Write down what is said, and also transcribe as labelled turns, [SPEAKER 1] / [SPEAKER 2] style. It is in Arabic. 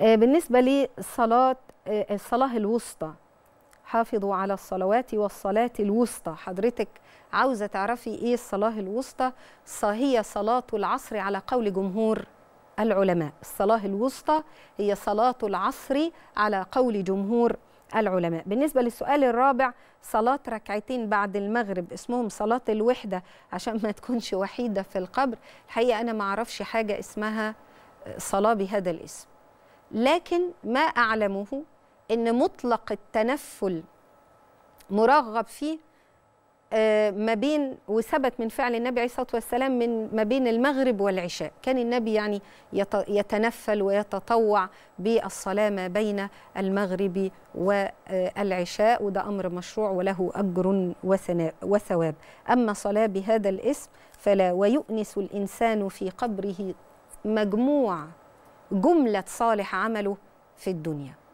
[SPEAKER 1] آه، بالنسبة لصلاة آه، الصلاة الوسطى حافظوا على الصلوات والصلاة الوسطى حضرتك عاوزة تعرفي إيه الصلاة الوسطى هي صلاة العصر على قول جمهور العلماء الصلاة الوسطى هي صلاة العصر على قول جمهور العلماء بالنسبة للسؤال الرابع صلاة ركعتين بعد المغرب اسمهم صلاة الوحدة عشان ما تكونش وحيدة في القبر الحقيقة أنا ما أعرفش حاجة اسمها آه، صلاة بهذا الاسم لكن ما أعلمه أن مطلق التنفل مرغب فيه آه، ما بين وثبت من فعل النبي عليه الصلاه والسلام من ما بين المغرب والعشاء كان النبي يعني يتنفل ويتطوع بالصلاه ما بين المغرب والعشاء وده امر مشروع وله اجر وثواب اما صلاه بهذا الاسم فلا ويؤنس الانسان في قبره مجموع جملة صالح عمله في الدنيا